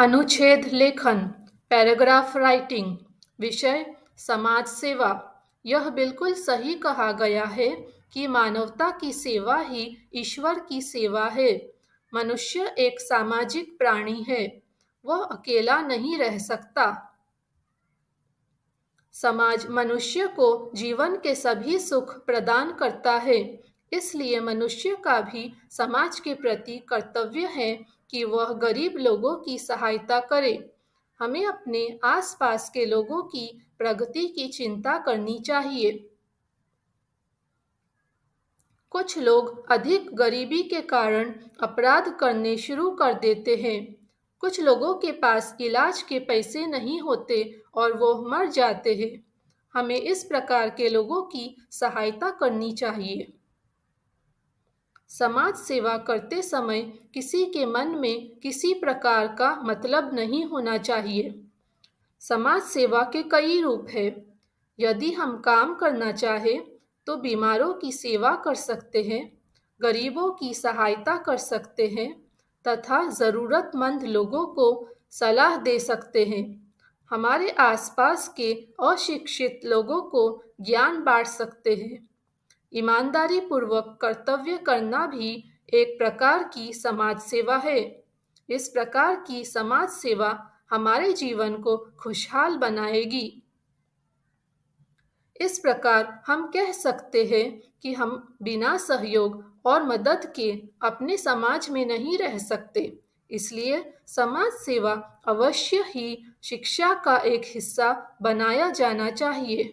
अनुच्छेद लेखन paragraph writing विषय समाज सेवा यह बिल्कुल सही कहा गया है कि मानवता की सेवा ही ईश्वर की सेवा है मनुष्य एक सामाजिक प्राणी है वह अकेला नहीं रह सकता समाज मनुष्य को जीवन के सभी सुख प्रदान करता है इसलिए मनुष्य का भी समाज के प्रति कर्तव्य है कि वह गरीब लोगों की सहायता करे हमें अपने आसपास के लोगों की प्रगति की चिंता करनी चाहिए कुछ लोग अधिक गरीबी के कारण अपराध करने शुरू कर देते हैं कुछ लोगों के पास इलाज के पैसे नहीं होते और वो मर जाते हैं हमें इस प्रकार के लोगों की सहायता करनी चाहिए समाज सेवा करते समय किसी के मन में किसी प्रकार का मतलब नहीं होना चाहिए समाज सेवा के कई रूप है यदि हम काम करना चाहें तो बीमारों की सेवा कर सकते हैं गरीबों की सहायता कर सकते हैं तथा ज़रूरतमंद लोगों को सलाह दे सकते हैं हमारे आसपास के अशिक्षित लोगों को ज्ञान बांट सकते हैं ईमानदारी पूर्वक कर्तव्य करना भी एक प्रकार की समाज सेवा है इस प्रकार की समाज सेवा हमारे जीवन को खुशहाल बनाएगी इस प्रकार हम कह सकते हैं कि हम बिना सहयोग और मदद के अपने समाज में नहीं रह सकते इसलिए समाज सेवा अवश्य ही शिक्षा का एक हिस्सा बनाया जाना चाहिए